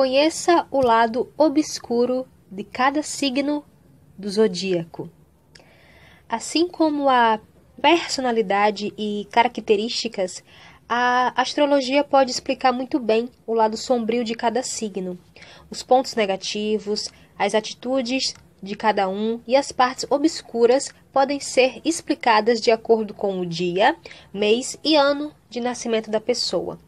Conheça o lado obscuro de cada signo do zodíaco. Assim como a personalidade e características, a astrologia pode explicar muito bem o lado sombrio de cada signo, os pontos negativos, as atitudes de cada um e as partes obscuras podem ser explicadas de acordo com o dia, mês e ano de nascimento da pessoa.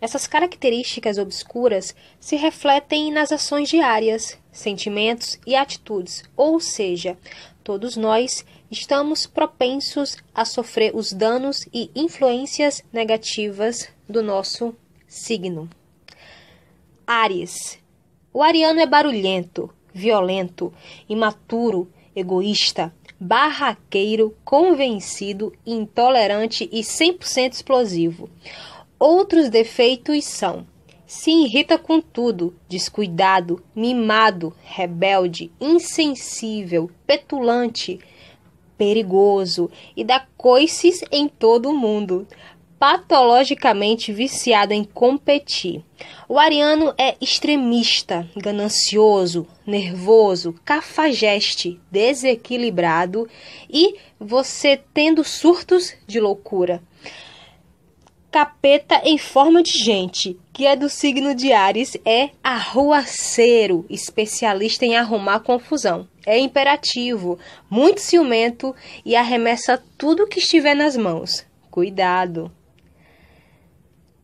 Essas características obscuras se refletem nas ações diárias, sentimentos e atitudes, ou seja, todos nós estamos propensos a sofrer os danos e influências negativas do nosso signo. Ares. O ariano é barulhento, violento, imaturo, egoísta, barraqueiro, convencido, intolerante e 100% explosivo. Outros defeitos são: se irrita com tudo, descuidado, mimado, rebelde, insensível, petulante, perigoso e dá coices em todo o mundo patologicamente viciado em competir. O ariano é extremista, ganancioso, nervoso, cafajeste, desequilibrado e você tendo surtos de loucura. Capeta em forma de gente, que é do signo de Ares, é arruaceiro, especialista em arrumar confusão. É imperativo, muito ciumento e arremessa tudo que estiver nas mãos. Cuidado!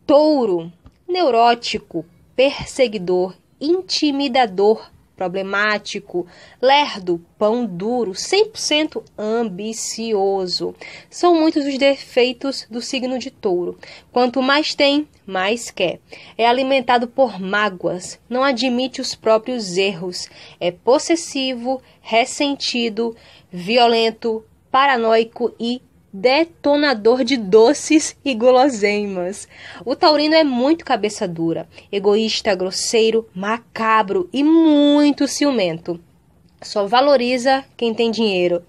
touro, neurótico, perseguidor, intimidador, problemático, lerdo, pão duro, 100% ambicioso. São muitos os defeitos do signo de touro. Quanto mais tem, mais quer. É alimentado por mágoas, não admite os próprios erros. É possessivo, ressentido, violento, paranoico e detonador de doces e guloseimas. O taurino é muito cabeça dura, egoísta, grosseiro, macabro e muito ciumento. Só valoriza quem tem dinheiro.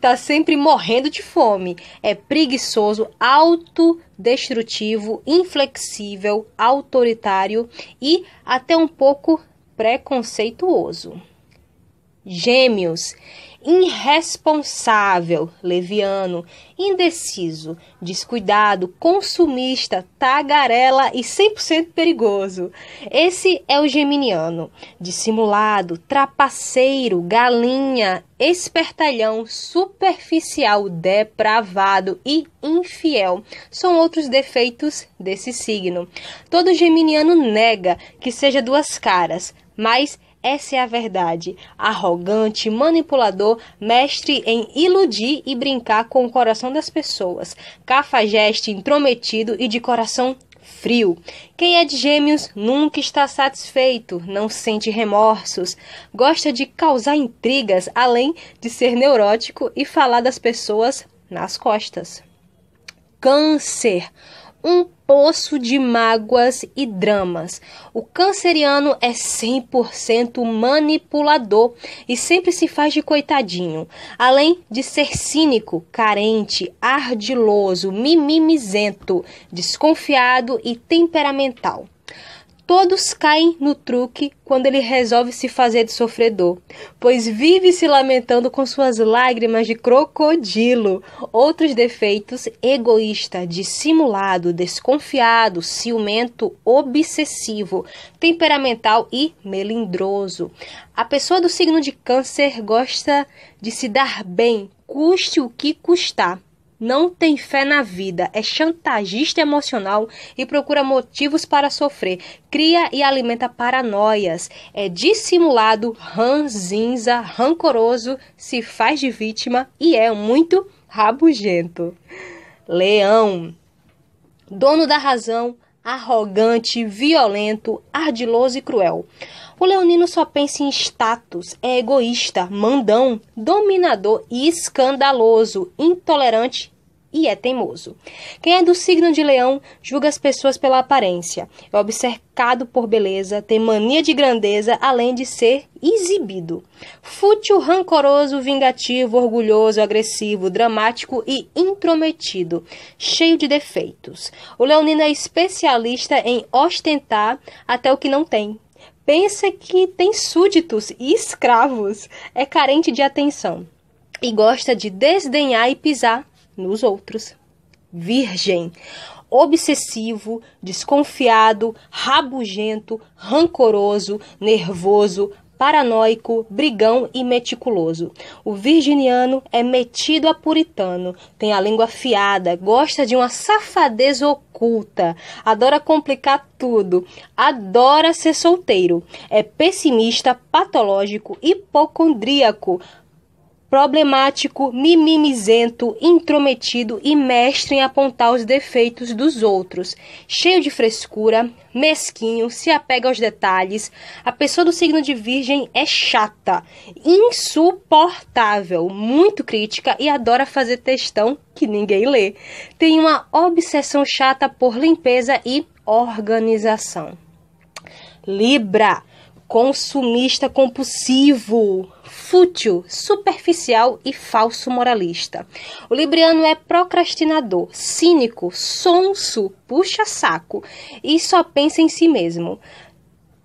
Tá sempre morrendo de fome. É preguiçoso, autodestrutivo, inflexível, autoritário e até um pouco preconceituoso. Gêmeos, irresponsável, leviano, indeciso, descuidado, consumista, tagarela e 100% perigoso. Esse é o geminiano, dissimulado, trapaceiro, galinha, espertalhão, superficial, depravado e infiel. São outros defeitos desse signo. Todo geminiano nega que seja duas caras, mas essa é a verdade. Arrogante, manipulador, mestre em iludir e brincar com o coração das pessoas. Cafajeste, intrometido e de coração frio. Quem é de gêmeos nunca está satisfeito, não sente remorsos, gosta de causar intrigas, além de ser neurótico e falar das pessoas nas costas. Câncer um poço de mágoas e dramas. O canceriano é 100% manipulador e sempre se faz de coitadinho, além de ser cínico, carente, ardiloso, mimimizento, desconfiado e temperamental. Todos caem no truque quando ele resolve se fazer de sofredor, pois vive se lamentando com suas lágrimas de crocodilo. Outros defeitos: egoísta, dissimulado, desconfiado, ciumento, obsessivo, temperamental e melindroso. A pessoa do signo de Câncer gosta de se dar bem, custe o que custar não tem fé na vida, é chantagista emocional e procura motivos para sofrer, cria e alimenta paranoias, é dissimulado, ranzinza, rancoroso, se faz de vítima e é muito rabugento. Leão, dono da razão, arrogante, violento, ardiloso e cruel. O leonino só pensa em status, é egoísta, mandão, dominador e escandaloso, intolerante e é teimoso. Quem é do signo de Leão julga as pessoas pela aparência, é obcecado por beleza, tem mania de grandeza, além de ser exibido. Fútil, rancoroso, vingativo, orgulhoso, agressivo, dramático e intrometido, cheio de defeitos. O leonino é especialista em ostentar até o que não tem, pensa que tem súditos e escravos, é carente de atenção e gosta de desdenhar e pisar nos outros. Virgem, obsessivo, desconfiado, rabugento, rancoroso, nervoso, paranoico, brigão e meticuloso. O virginiano é metido a puritano, tem a língua afiada, gosta de uma safadez oculta, adora complicar tudo, adora ser solteiro, é pessimista, patológico, hipocondríaco, problemático, mimimizento, intrometido e mestre em apontar os defeitos dos outros. Cheio de frescura, mesquinho, se apega aos detalhes. A pessoa do signo de Virgem é chata, insuportável, muito crítica e adora fazer textão que ninguém lê. Tem uma obsessão chata por limpeza e organização. Libra, consumista compulsivo, fútil, superficial e falso moralista. O Libriano é procrastinador, cínico, sonso, puxa-saco e só pensa em si mesmo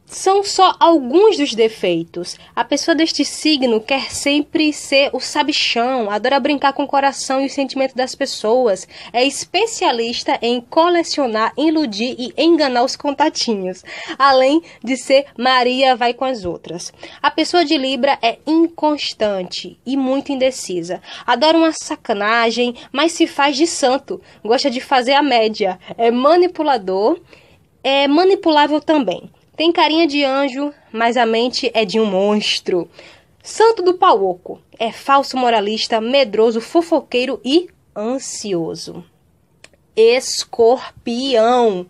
são só alguns dos defeitos. A pessoa deste signo quer sempre ser o sabichão, adora brincar com o coração e o sentimento das pessoas, é especialista em colecionar, iludir e enganar os contatinhos, além de ser Maria vai com as outras. A pessoa de Libra é inconstante e muito indecisa, adora uma sacanagem, mas se faz de santo, gosta de fazer a média, é manipulador, é manipulável também tem carinha de anjo, mas a mente é de um monstro. Santo do Pauoco é falso moralista, medroso, fofoqueiro e ansioso. Escorpião,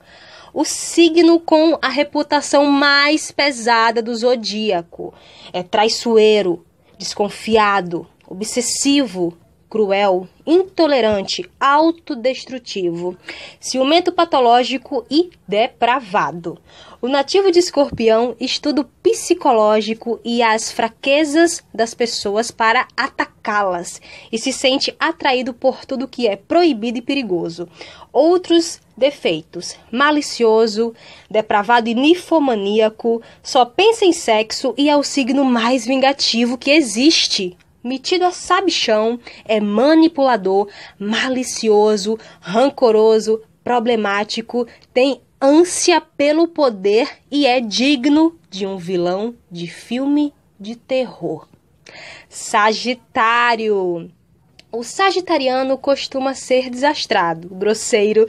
o signo com a reputação mais pesada do zodíaco. É traiçoeiro, desconfiado, obsessivo, cruel, intolerante, autodestrutivo, ciumento patológico e depravado. O nativo de escorpião estuda o psicológico e as fraquezas das pessoas para atacá-las e se sente atraído por tudo que é proibido e perigoso. Outros defeitos: malicioso, depravado e nifomaníaco, só pensa em sexo e é o signo mais vingativo que existe. Metido a sabichão, é manipulador, malicioso, rancoroso, problemático, tem ânsia pelo poder e é digno de um vilão de filme de terror. Sagitário o sagitariano costuma ser desastrado, grosseiro,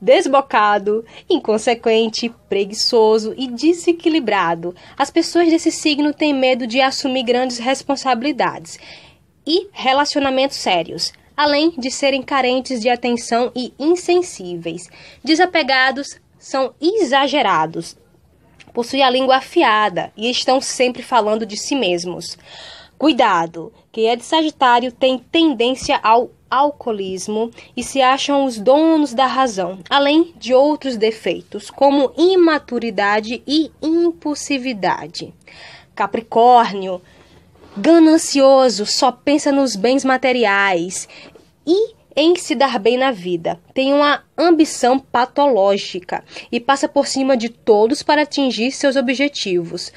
desbocado, inconsequente, preguiçoso e desequilibrado. As pessoas desse signo têm medo de assumir grandes responsabilidades e relacionamentos sérios, além de serem carentes de atenção e insensíveis. Desapegados, são exagerados, possuem a língua afiada e estão sempre falando de si mesmos. Cuidado! Quem é de Sagitário tem tendência ao alcoolismo e se acham os donos da razão, além de outros defeitos, como imaturidade e impulsividade. Capricórnio, ganancioso, só pensa nos bens materiais e em se dar bem na vida. Tem uma ambição patológica e passa por cima de todos para atingir seus objetivos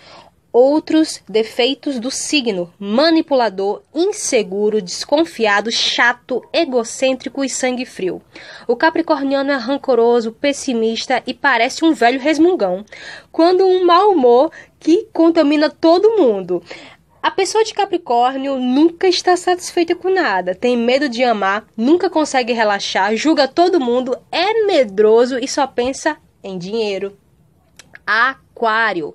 outros defeitos do signo: manipulador, inseguro, desconfiado, chato, egocêntrico e sangue frio. O capricorniano é rancoroso, pessimista e parece um velho resmungão, quando um mau humor que contamina todo mundo. A pessoa de Capricórnio nunca está satisfeita com nada, tem medo de amar, nunca consegue relaxar, julga todo mundo, é medroso e só pensa em dinheiro. Aquário.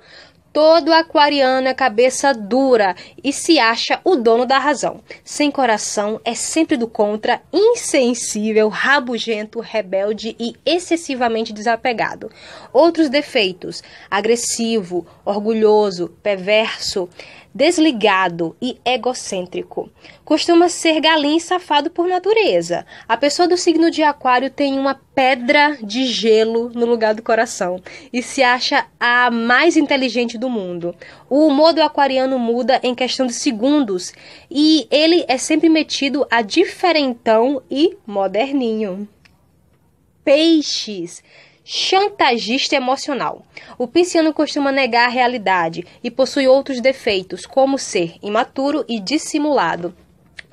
Todo aquariano é cabeça dura e se acha o dono da razão. Sem coração, é sempre do contra, insensível, rabugento, rebelde e excessivamente desapegado. Outros defeitos: agressivo, orgulhoso, perverso, desligado e egocêntrico. Costuma ser galinho e safado por natureza. A pessoa do signo de Aquário tem uma pedra de gelo no lugar do coração e se acha a mais inteligente do mundo. O humor do aquariano muda em questão de segundos e ele é sempre metido a diferentão e moderninho. Peixes chantagista emocional. O pisciano costuma negar a realidade e possui outros defeitos, como ser imaturo e dissimulado,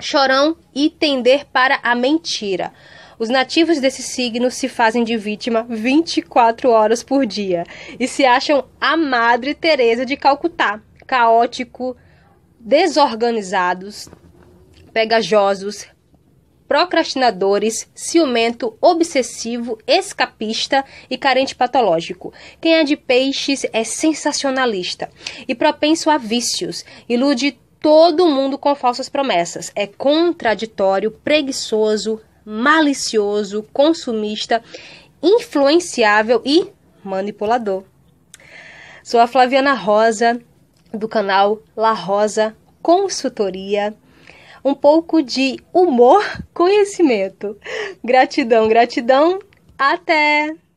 chorão e tender para a mentira. Os nativos desse signo se fazem de vítima 24 horas por dia e se acham a Madre Teresa de Calcutá, caótico, desorganizados, pegajosos, procrastinadores, ciumento, obsessivo, escapista e carente patológico. Quem é de peixes é sensacionalista e propenso a vícios, ilude todo mundo com falsas promessas, é contraditório, preguiçoso, malicioso, consumista, influenciável e manipulador. Sou a Flaviana Rosa, do canal La Rosa Consultoria um pouco de humor, conhecimento. Gratidão, gratidão. Até!